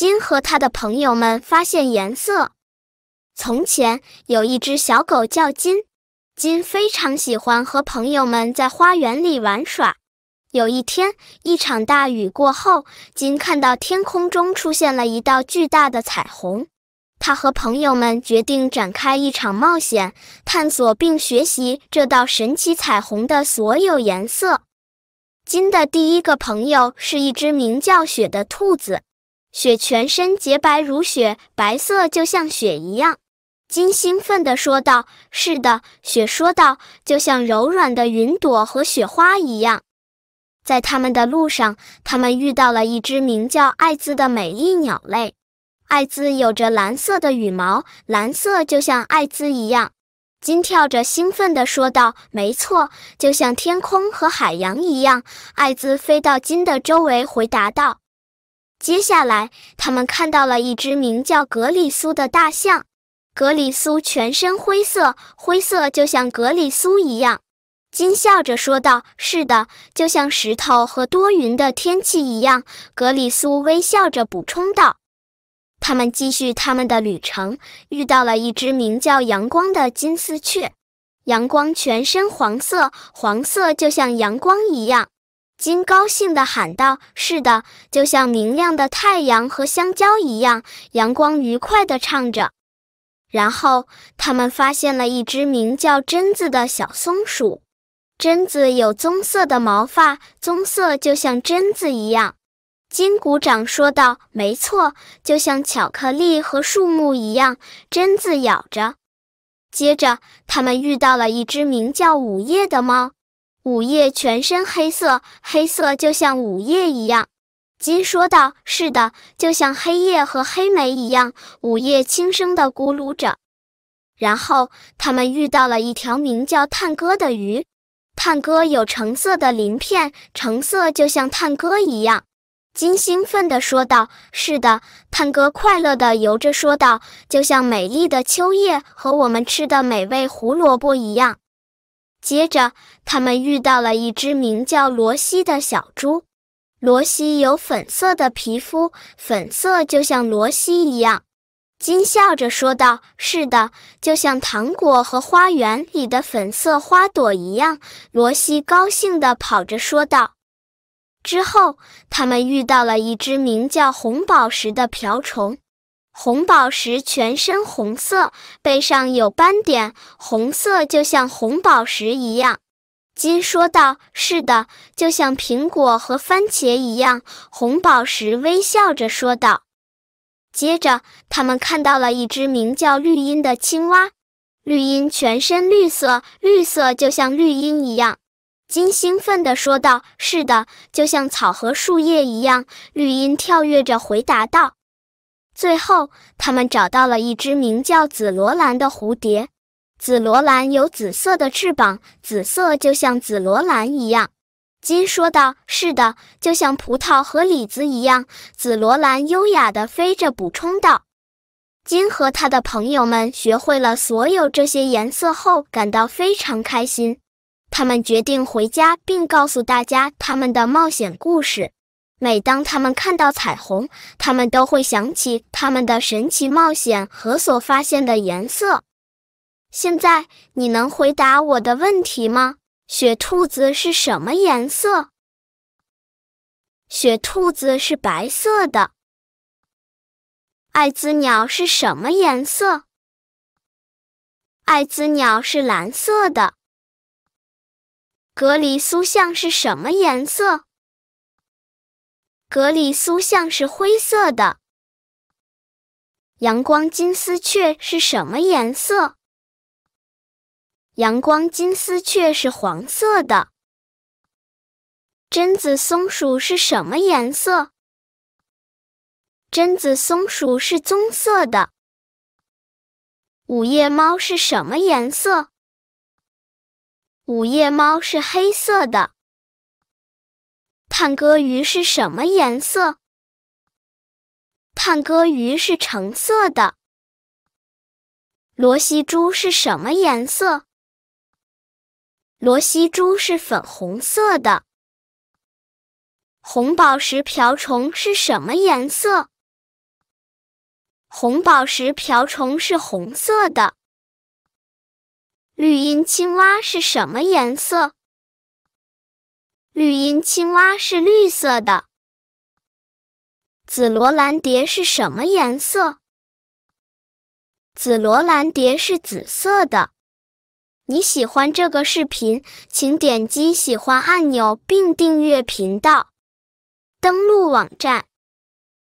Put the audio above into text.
金和他的朋友们发现颜色。从前有一只小狗叫金，金非常喜欢和朋友们在花园里玩耍。有一天，一场大雨过后，金看到天空中出现了一道巨大的彩虹。他和朋友们决定展开一场冒险，探索并学习这道神奇彩虹的所有颜色。金的第一个朋友是一只名叫雪的兔子。雪全身洁白如雪，白色就像雪一样。金兴奋地说道：“是的。”雪说道：“就像柔软的云朵和雪花一样。”在他们的路上，他们遇到了一只名叫艾兹的美丽鸟类。艾兹有着蓝色的羽毛，蓝色就像艾兹一样。金跳着兴奋地说道：“没错，就像天空和海洋一样。”艾兹飞到金的周围，回答道。接下来，他们看到了一只名叫格里苏的大象。格里苏全身灰色，灰色就像格里苏一样。金笑着说道：“是的，就像石头和多云的天气一样。”格里苏微笑着补充道。他们继续他们的旅程，遇到了一只名叫阳光的金丝雀。阳光全身黄色，黄色就像阳光一样。金高兴的喊道：“是的，就像明亮的太阳和香蕉一样。”阳光愉快的唱着。然后他们发现了一只名叫榛子的小松鼠。榛子有棕色的毛发，棕色就像榛子一样。金鼓掌说道：“没错，就像巧克力和树木一样。”榛子咬着。接着他们遇到了一只名叫午夜的猫。午夜全身黑色，黑色就像午夜一样，金说道：“是的，就像黑夜和黑莓一样。”午夜轻声的咕噜着，然后他们遇到了一条名叫探戈的鱼，探戈有橙色的鳞片，橙色就像探戈一样，金兴奋的说道：“是的。”探戈快乐的游着说道：“就像美丽的秋叶和我们吃的美味胡萝卜一样。”接着，他们遇到了一只名叫罗西的小猪。罗西有粉色的皮肤，粉色就像罗西一样。金笑着说道：“是的，就像糖果和花园里的粉色花朵一样。”罗西高兴地跑着说道。之后，他们遇到了一只名叫红宝石的瓢虫。红宝石全身红色，背上有斑点，红色就像红宝石一样。金说道：“是的，就像苹果和番茄一样。”红宝石微笑着说道。接着，他们看到了一只名叫绿茵的青蛙，绿茵全身绿色，绿色就像绿茵一样。金兴奋地说道：“是的，就像草和树叶一样。”绿茵跳跃着回答道。最后，他们找到了一只名叫紫罗兰的蝴蝶。紫罗兰有紫色的翅膀，紫色就像紫罗兰一样。金说道：“是的，就像葡萄和李子一样。”紫罗兰优雅地飞着，补充道：“金和他的朋友们学会了所有这些颜色后，感到非常开心。他们决定回家，并告诉大家他们的冒险故事。”每当他们看到彩虹，他们都会想起他们的神奇冒险和所发现的颜色。现在，你能回答我的问题吗？雪兔子是什么颜色？雪兔子是白色的。艾滋鸟是什么颜色？艾滋鸟是蓝色的。格里苏象是什么颜色？格里苏像是灰色的。阳光金丝雀是什么颜色？阳光金丝雀是黄色的。榛子松鼠是什么颜色？榛子松鼠是棕色的。午夜猫是什么颜色？午夜猫是黑色的。探戈鱼是什么颜色？探戈鱼是橙色的。罗西猪是什么颜色？罗西猪是粉红色的。红宝石瓢虫是什么颜色？红宝石瓢虫是红色的。绿音青蛙是什么颜色？绿荫青蛙是绿色的，紫罗兰蝶是什么颜色？紫罗兰蝶是紫色的。你喜欢这个视频，请点击喜欢按钮并订阅频道。登录网站。